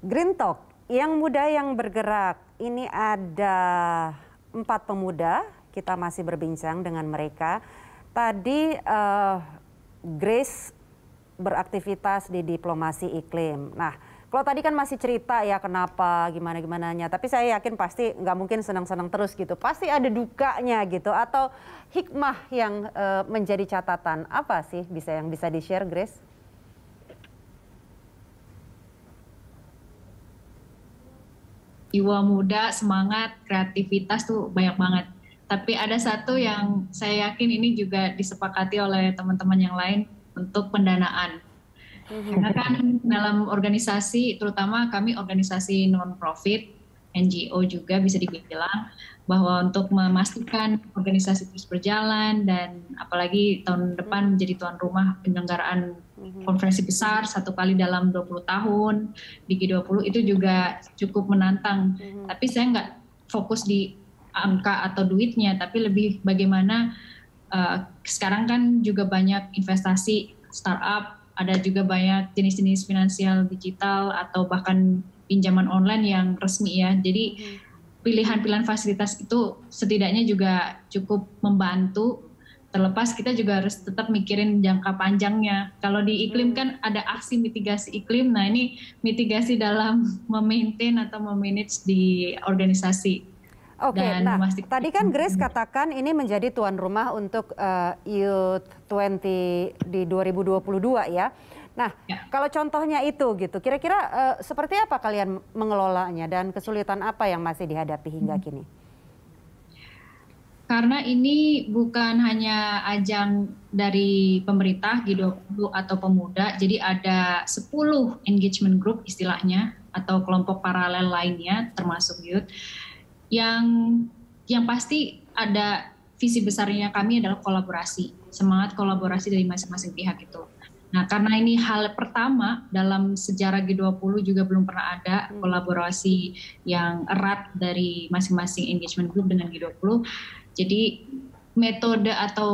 Green Talk, yang muda yang bergerak. Ini ada empat pemuda, kita masih berbincang dengan mereka. Tadi uh, Grace beraktivitas di diplomasi iklim. Nah, kalau tadi kan masih cerita ya kenapa, gimana-gimananya. Tapi saya yakin pasti nggak mungkin senang-senang terus gitu. Pasti ada dukanya gitu atau hikmah yang uh, menjadi catatan. Apa sih bisa yang bisa di-share Grace? jiwa muda, semangat, kreativitas tuh banyak banget. Tapi ada satu yang saya yakin ini juga disepakati oleh teman-teman yang lain untuk pendanaan. Mhm. Karena kan dalam organisasi, terutama kami organisasi non-profit, NGO juga bisa dibilang, bahwa untuk memastikan organisasi terus berjalan dan apalagi tahun depan hmm. menjadi tuan rumah penyelenggaraan hmm. konferensi besar satu kali dalam 20 tahun di G20 itu juga cukup menantang. Hmm. Tapi saya nggak fokus di angka atau duitnya, tapi lebih bagaimana uh, sekarang kan juga banyak investasi startup, ada juga banyak jenis-jenis finansial digital atau bahkan pinjaman online yang resmi ya. Jadi hmm pilihan-pilihan fasilitas itu setidaknya juga cukup membantu terlepas kita juga harus tetap mikirin jangka panjangnya. Kalau di iklim hmm. kan ada aksi mitigasi iklim. Nah, ini mitigasi dalam memaintain atau memanage di organisasi. Oke, okay, nah tadi kan Grace katakan ini menjadi tuan rumah untuk uh, Youth 20 di 2022 ya. Nah, ya. kalau contohnya itu gitu, kira-kira uh, seperti apa kalian mengelolanya dan kesulitan apa yang masih dihadapi hingga hmm. kini? Karena ini bukan hanya ajang dari pemerintah G20 atau pemuda, jadi ada 10 engagement group istilahnya atau kelompok paralel lainnya termasuk youth yang yang pasti ada visi besarnya kami adalah kolaborasi, semangat kolaborasi dari masing-masing pihak itu Nah, karena ini hal pertama dalam sejarah G20 juga belum pernah ada hmm. kolaborasi yang erat dari masing-masing engagement group dengan G20. Jadi metode atau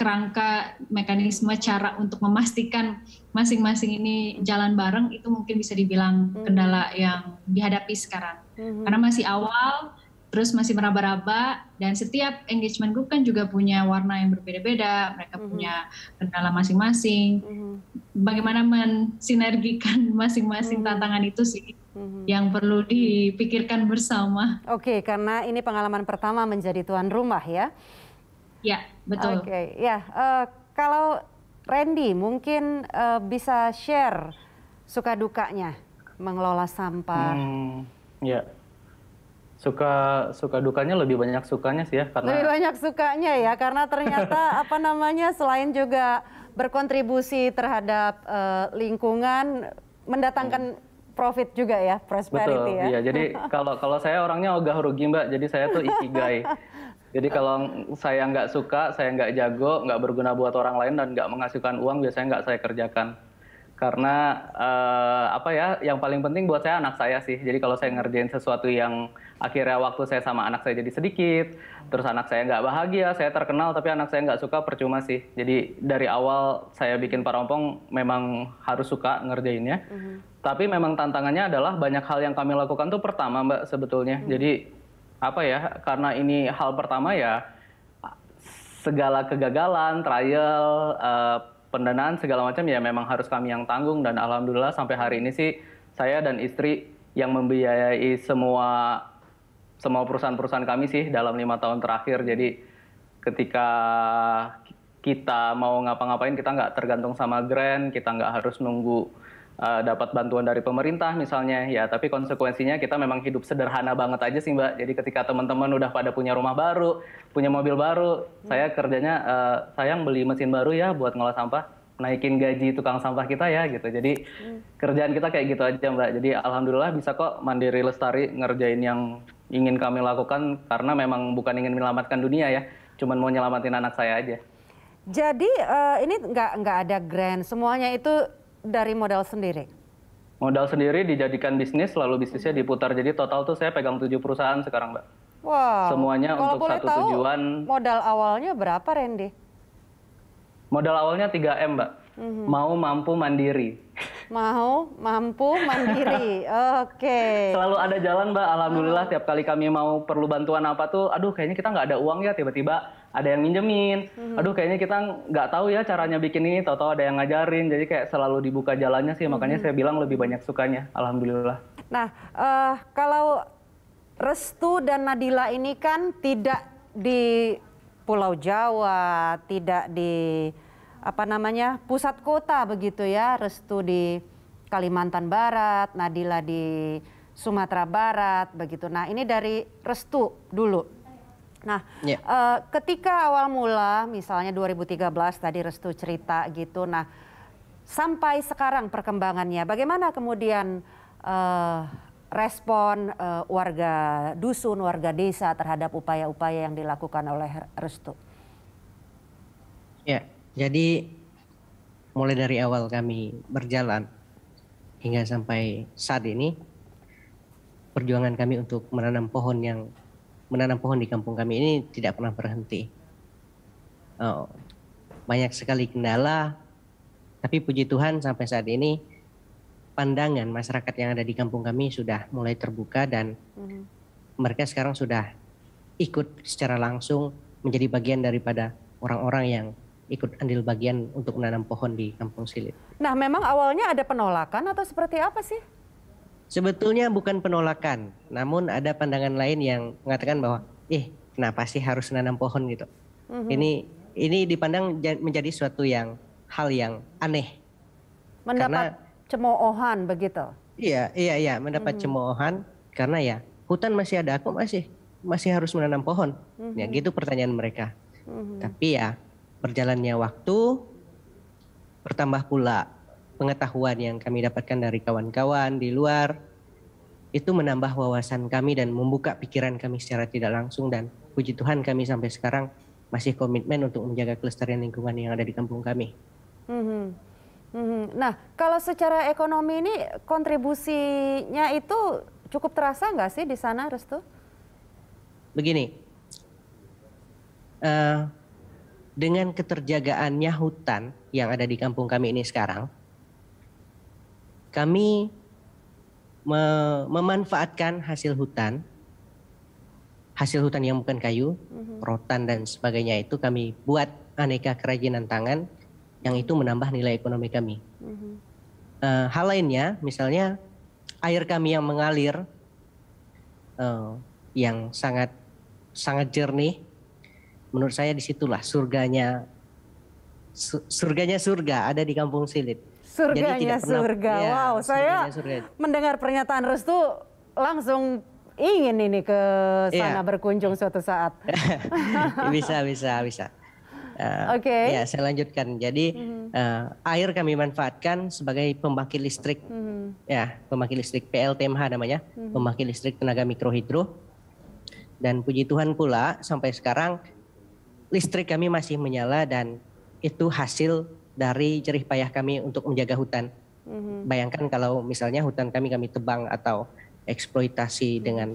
kerangka mekanisme cara untuk memastikan masing-masing ini jalan bareng itu mungkin bisa dibilang hmm. kendala yang dihadapi sekarang. Hmm. Karena masih awal terus masih meraba-raba dan setiap engagement group kan juga punya warna yang berbeda-beda mereka mm-hmm. punya kendala masing-masing mm-hmm. bagaimana mensinergikan masing-masing mm-hmm. tantangan itu sih mm-hmm. yang perlu dipikirkan bersama oke okay, karena ini pengalaman pertama menjadi tuan rumah ya ya betul oke okay. ya uh, kalau Randy mungkin uh, bisa share suka dukanya mengelola sampah hmm, ya suka suka dukanya lebih banyak sukanya sih ya karena lebih banyak sukanya ya karena ternyata apa namanya selain juga berkontribusi terhadap uh, lingkungan mendatangkan hmm. profit juga ya prosperity Betul, ya. Iya, jadi kalau kalau saya orangnya ogah rugi Mbak, jadi saya tuh ikigai. Jadi kalau saya nggak suka, saya nggak jago, nggak berguna buat orang lain dan nggak menghasilkan uang, biasanya nggak saya kerjakan karena uh, apa ya yang paling penting buat saya anak saya sih jadi kalau saya ngerjain sesuatu yang akhirnya waktu saya sama anak saya jadi sedikit terus anak saya nggak bahagia saya terkenal tapi anak saya nggak suka percuma sih jadi dari awal saya bikin parompong memang harus suka ngerjainnya mm -hmm. tapi memang tantangannya adalah banyak hal yang kami lakukan tuh pertama mbak sebetulnya mm -hmm. jadi apa ya karena ini hal pertama ya segala kegagalan trial uh, pendanaan segala macam ya memang harus kami yang tanggung dan alhamdulillah sampai hari ini sih saya dan istri yang membiayai semua semua perusahaan-perusahaan kami sih dalam lima tahun terakhir. Jadi ketika kita mau ngapa-ngapain kita nggak tergantung sama grant, kita nggak harus nunggu uh, dapat bantuan dari pemerintah misalnya ya. Tapi konsekuensinya kita memang hidup sederhana banget aja sih mbak. Jadi ketika teman-teman udah pada punya rumah baru, punya mobil baru, hmm. saya kerjanya uh, sayang beli mesin baru ya buat ngolah sampah naikin gaji tukang sampah kita ya gitu. Jadi hmm. kerjaan kita kayak gitu aja Mbak. Jadi alhamdulillah bisa kok mandiri lestari ngerjain yang ingin kami lakukan karena memang bukan ingin menyelamatkan dunia ya, cuman mau nyelamatin anak saya aja. Jadi uh, ini nggak nggak ada grand, semuanya itu dari modal sendiri. Modal sendiri dijadikan bisnis, lalu bisnisnya diputar. Jadi total tuh saya pegang tujuh perusahaan sekarang, Mbak. Wow. Semuanya Kalau untuk satu tahu, tujuan. Modal awalnya berapa, Randy? Modal awalnya 3M, Mbak hmm Mau mampu mandiri. Mau mampu mandiri. Oke. Okay. Selalu ada jalan, Mbak. Alhamdulillah mm tiap kali kami mau perlu bantuan apa tuh, aduh kayaknya kita nggak ada uang ya tiba-tiba ada yang minjemin. Mm-hmm. Aduh kayaknya kita nggak tahu ya caranya bikin ini, tahu-tahu ada yang ngajarin. Jadi kayak selalu dibuka jalannya sih, makanya mm-hmm. saya bilang lebih banyak sukanya. Alhamdulillah. Nah, uh, kalau Restu dan Nadila ini kan tidak di Pulau Jawa, tidak di apa namanya pusat kota begitu ya Restu di Kalimantan Barat, Nadila di Sumatera Barat begitu. Nah ini dari Restu dulu. Nah yeah. Ya. ketika awal mula misalnya 2013 tadi Restu cerita gitu. Nah sampai sekarang perkembangannya bagaimana kemudian eh, respon eh, warga dusun, warga desa terhadap upaya-upaya yang dilakukan oleh Restu? Ya, yeah. Jadi mulai dari awal kami berjalan hingga sampai saat ini perjuangan kami untuk menanam pohon yang menanam pohon di kampung kami ini tidak pernah berhenti. Oh, banyak sekali kendala, tapi puji Tuhan sampai saat ini pandangan masyarakat yang ada di kampung kami sudah mulai terbuka dan mm mereka sekarang sudah ikut secara langsung menjadi bagian daripada orang-orang yang ikut andil bagian untuk menanam pohon di Kampung Silit. Nah, memang awalnya ada penolakan atau seperti apa sih? Sebetulnya bukan penolakan, namun ada pandangan lain yang mengatakan bahwa, eh, kenapa sih harus menanam pohon gitu? Mm-hmm. Ini ini dipandang menjadi suatu yang hal yang aneh. Mendapat karena, cemoohan begitu. Iya, iya, iya, mendapat mm-hmm. cemoohan karena ya hutan masih ada aku masih masih harus menanam pohon. Mm-hmm. Ya mhm. gitu pertanyaan mereka. Mm-hmm. Tapi ya berjalannya waktu bertambah pula pengetahuan yang kami dapatkan dari kawan-kawan di luar itu menambah wawasan kami dan membuka pikiran kami secara tidak langsung dan puji Tuhan kami sampai sekarang masih komitmen untuk menjaga kelestarian lingkungan yang ada di kampung kami. Mm -hmm. Mm -hmm. Nah, kalau secara ekonomi ini kontribusinya itu cukup terasa nggak sih di sana, Restu? Begini, uh, dengan keterjagaannya hutan yang ada di kampung kami ini sekarang, kami me memanfaatkan hasil hutan, hasil hutan yang bukan kayu, mhm. rotan dan sebagainya itu kami buat aneka kerajinan tangan yang itu menambah nilai ekonomi kami. Uh, hal lainnya, misalnya air kami yang mengalir uh, yang sangat sangat jernih menurut saya disitulah surganya surganya surga ada di kampung silit surganya Jadi tidak pernah, surga ya, wow saya surga. mendengar pernyataan restu langsung ingin ini ke iya. sana ya. berkunjung suatu saat ya, bisa bisa bisa Uh, Oke. Okay. Ya, saya lanjutkan. Jadi mm-hmm. uh, air kami manfaatkan sebagai pembangkit listrik. Mm-hmm. Ya, pembangkit listrik PLTMH namanya, mm-hmm. pembangkit listrik tenaga mikrohidro. Dan puji Tuhan pula sampai sekarang listrik kami masih menyala dan itu hasil dari jerih payah kami untuk menjaga hutan. Mm-hmm. Bayangkan kalau misalnya hutan kami kami tebang atau eksploitasi mm-hmm. dengan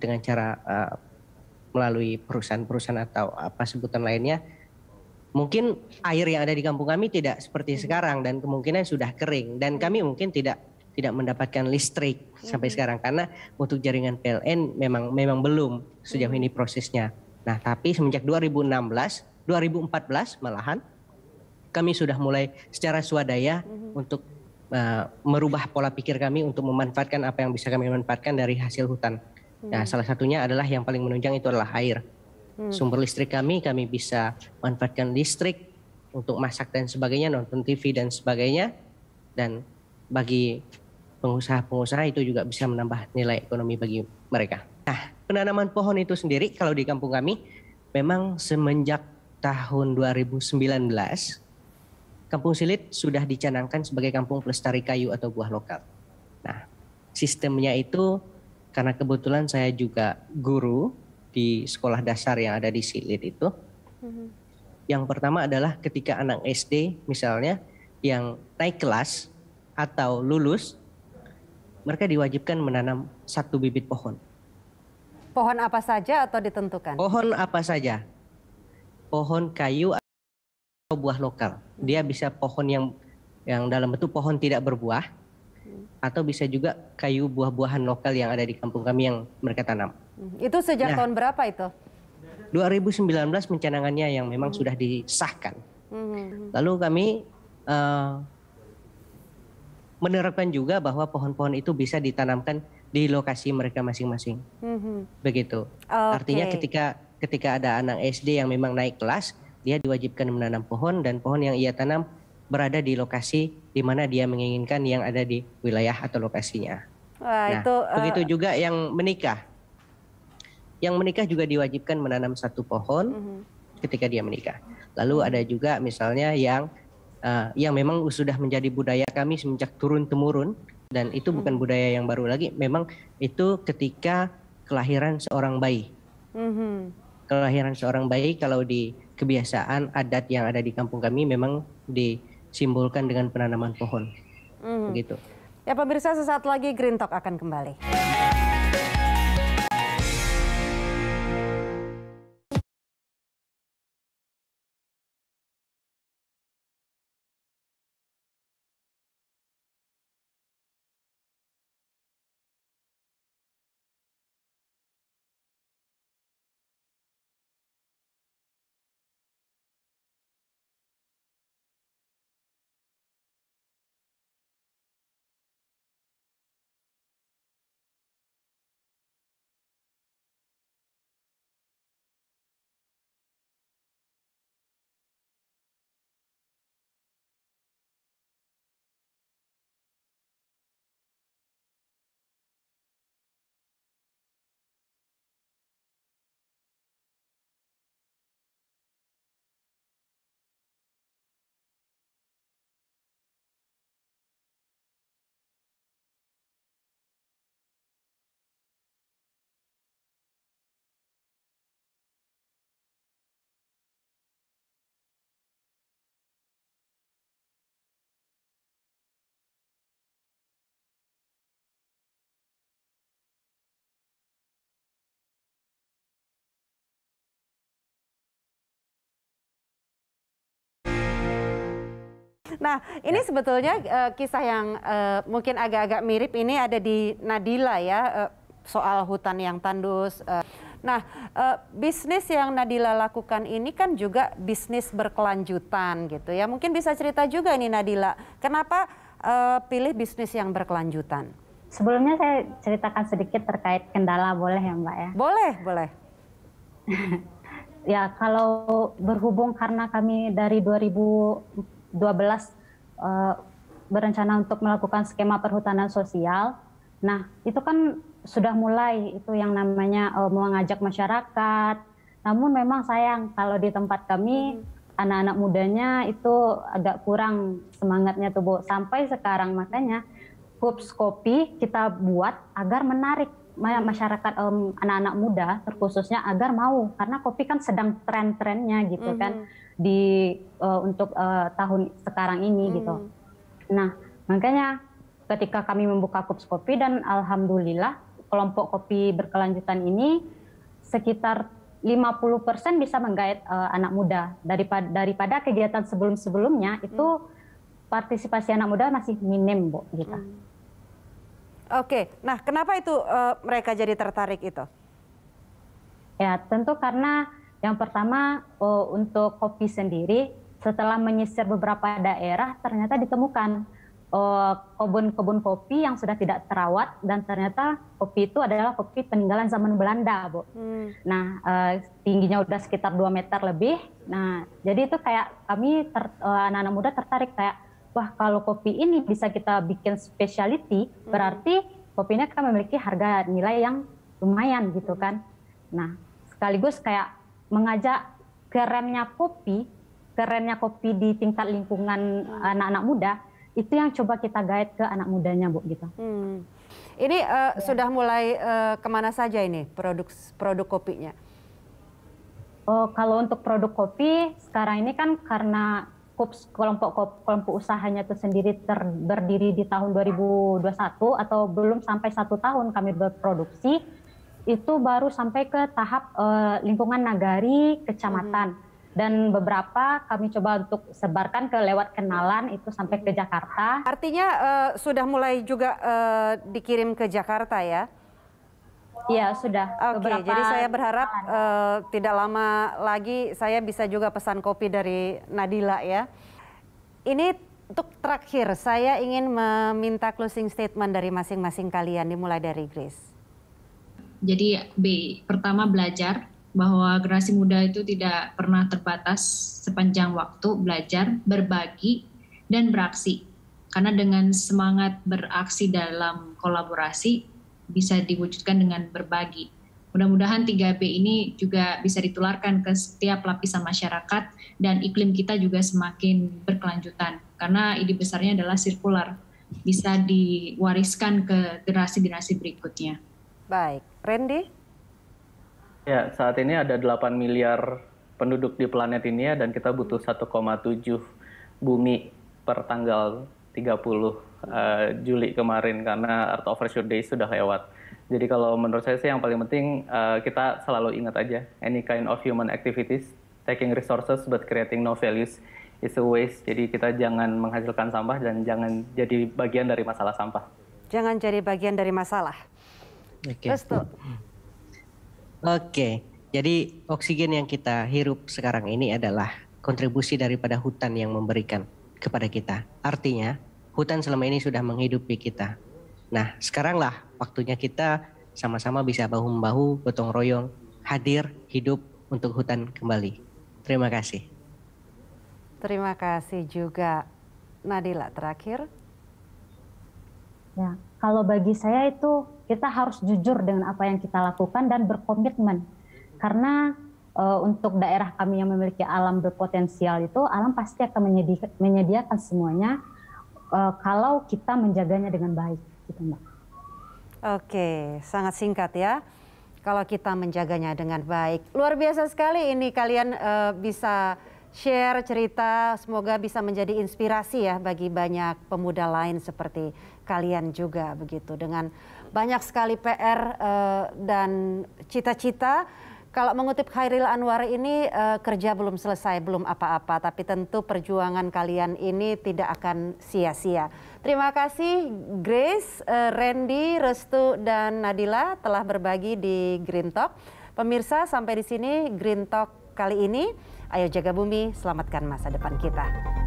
dengan cara uh, melalui perusahaan-perusahaan atau apa sebutan lainnya, mungkin air yang ada di kampung kami tidak seperti mm-hmm. sekarang dan kemungkinan sudah kering dan mm-hmm. kami mungkin tidak tidak mendapatkan listrik mm-hmm. sampai mhm. sekarang karena untuk jaringan PLN memang memang belum sejauh mm-hmm. ini prosesnya. Nah, tapi semenjak 2016, 2014 malahan kami sudah mulai secara swadaya mm-hmm. untuk uh, merubah pola pikir kami untuk memanfaatkan apa yang bisa kami manfaatkan dari hasil hutan. Mm-hmm. Nah, mhm. salah satunya adalah yang paling menunjang itu adalah air. Mm-hmm. Sumber listrik kami kami bisa manfaatkan listrik untuk masak dan sebagainya, nonton TV dan sebagainya dan bagi pengusaha-pengusaha itu juga bisa menambah nilai ekonomi bagi mereka. Nah, penanaman pohon itu sendiri kalau di kampung kami memang semenjak tahun 2019 Kampung Silit sudah dicanangkan sebagai kampung pelestari kayu atau buah lokal. Nah, sistemnya itu karena kebetulan saya juga guru di sekolah dasar yang ada di Silit itu. Mhm. Yang pertama adalah ketika anak SD misalnya yang naik kelas atau lulus, mereka diwajibkan menanam satu bibit pohon Pohon apa saja atau ditentukan? Pohon apa saja. Pohon kayu atau buah lokal. Dia hmm. bisa pohon yang yang dalam bentuk pohon tidak berbuah hmm. atau bisa juga kayu buah-buahan lokal yang ada di kampung kami yang mereka tanam. Hmm. Itu sejak nah, tahun berapa itu? 2019 pencanangannya yang memang hmm. sudah disahkan. Hmm. Lalu kami uh, menerapkan juga bahwa pohon-pohon itu bisa ditanamkan di lokasi mereka masing-masing. Mm-hmm. Begitu. Okay. Artinya ketika ketika ada anak SD yang memang naik kelas, dia diwajibkan menanam pohon dan pohon yang ia tanam berada di lokasi di mana dia menginginkan yang ada di wilayah atau lokasinya. Wah, nah, itu uh... begitu juga yang menikah. Yang menikah juga diwajibkan menanam satu pohon mm-hmm. ketika dia menikah. Lalu ada juga misalnya yang uh, yang memang sudah menjadi budaya kami semenjak turun temurun dan itu hmm. bukan budaya yang baru lagi memang itu ketika kelahiran seorang bayi hmm. kelahiran seorang bayi kalau di kebiasaan adat yang ada di kampung kami memang disimbolkan dengan penanaman pohon hmm. begitu ya pemirsa sesaat lagi Green Talk akan kembali. Nah, ini ya. sebetulnya uh, kisah yang uh, mungkin agak-agak mirip ini ada di Nadila ya, uh, soal hutan yang tandus. Uh, Nah, uh, bisnis yang Nadila lakukan ini kan juga bisnis berkelanjutan gitu ya. Mungkin bisa cerita juga ini Nadila, kenapa uh, pilih bisnis yang berkelanjutan? Sebelumnya saya ceritakan sedikit terkait kendala boleh ya Mbak ya? Boleh, boleh. ya kalau berhubung karena kami dari 2000 12 uh, eh, berencana untuk melakukan skema perhutanan sosial. Nah, itu kan sudah mulai itu yang namanya uh, mengajak masyarakat. Namun memang sayang kalau di tempat kami anak anak-anak mudanya itu agak kurang semangatnya tuh Bu. Sampai sekarang makanya kups kopi kita buat agar menarik masyarakat anak anak-anak muda terkhususnya agar mau karena kopi kan sedang tren-trennya gitu -hmm. kan mm-hmm di uh, untuk uh, tahun sekarang ini hmm. gitu. Nah, makanya ketika kami membuka Kups Kopi dan alhamdulillah kelompok kopi berkelanjutan ini sekitar 50% bisa menggait uh, anak muda daripada daripada kegiatan sebelum-sebelumnya hmm. itu partisipasi anak muda masih minim, Bu, gitu. Hmm. Oke. Nah, kenapa itu uh, mereka jadi tertarik itu? Ya, tentu karena yang pertama oh, untuk kopi sendiri, setelah menyisir beberapa daerah ternyata ditemukan kebun-kebun oh, kopi yang sudah tidak terawat dan ternyata kopi itu adalah kopi peninggalan zaman Belanda, Bu. Hmm. Nah, eh, tingginya udah sekitar 2 meter lebih. Nah, jadi itu kayak kami eh, anak-anak muda tertarik kayak wah kalau kopi ini bisa kita bikin speciality, hmm. berarti kopinya kan memiliki harga nilai yang lumayan gitu kan. Nah, sekaligus kayak mengajak kerennya kopi, kerennya kopi di tingkat lingkungan anak-anak muda, itu yang coba kita guide ke anak mudanya, Bu, gitu. Hmm. Ini uh, ya. sudah mulai uh, kemana saja ini produk produk kopinya? Oh, kalau untuk produk kopi sekarang ini kan karena kops kelompok kelompok usahanya itu sendiri ter, berdiri di tahun 2021 atau belum sampai satu tahun kami berproduksi itu baru sampai ke tahap uh, lingkungan nagari kecamatan hmm. dan beberapa kami coba untuk sebarkan ke lewat kenalan itu sampai ke mm-hmm. Jakarta. Artinya uh, sudah mulai juga uh, dikirim ke Jakarta ya? Iya sudah. Oke, okay, jadi saya berharap uh, tidak lama lagi saya bisa juga pesan kopi dari Nadila ya. Ini untuk terakhir saya ingin meminta closing statement dari masing-masing kalian dimulai dari Grace. Jadi B, pertama belajar bahwa generasi muda itu tidak pernah terbatas sepanjang waktu belajar, berbagi, dan beraksi. Karena dengan semangat beraksi dalam kolaborasi bisa diwujudkan dengan berbagi. Mudah-mudahan 3B ini juga bisa ditularkan ke setiap lapisan masyarakat dan iklim kita juga semakin berkelanjutan. Karena ide besarnya adalah sirkular, bisa diwariskan ke generasi-generasi berikutnya. Baik. Randy? Ya, saat ini ada 8 miliar penduduk di planet ini ya, dan kita butuh 1,7 bumi per tanggal 30 uh, eh, Juli kemarin karena Art Earth Overshoot Day sudah lewat. Jadi kalau menurut saya sih yang paling penting uh, kita selalu ingat aja any kind of human activities taking resources but creating no values is a waste. Jadi kita jangan menghasilkan sampah dan jangan jadi bagian dari masalah sampah. Jangan jadi bagian dari masalah. Oke. Okay. Oke. Jadi oksigen yang kita hirup sekarang ini adalah kontribusi daripada hutan yang memberikan kepada kita. Artinya, hutan selama ini sudah menghidupi kita. Nah, sekaranglah waktunya kita sama-sama bisa bahu-membahu, gotong royong, hadir, hidup untuk hutan kembali. Terima kasih. Terima kasih juga Nadila terakhir. Ya, kalau bagi saya itu kita harus jujur dengan apa yang kita lakukan dan berkomitmen. Karena e, untuk daerah kami yang memiliki alam berpotensial itu, alam pasti akan menyedi menyediakan semuanya e, kalau kita menjaganya dengan baik, gitu Mbak. Oke, sangat singkat ya. Kalau kita menjaganya dengan baik, luar biasa sekali ini kalian e, bisa share cerita, semoga bisa menjadi inspirasi ya bagi banyak pemuda lain seperti kalian juga begitu dengan banyak sekali PR uh, eh, dan cita-cita kalau mengutip Khairil Anwar ini uh, kerja belum selesai, belum apa-apa, tapi tentu perjuangan kalian ini tidak akan sia-sia. Terima kasih Grace, uh, Randy, Restu dan Nadila telah berbagi di Green Talk. Pemirsa sampai di sini Green Talk kali ini. Ayo jaga bumi, selamatkan masa depan kita.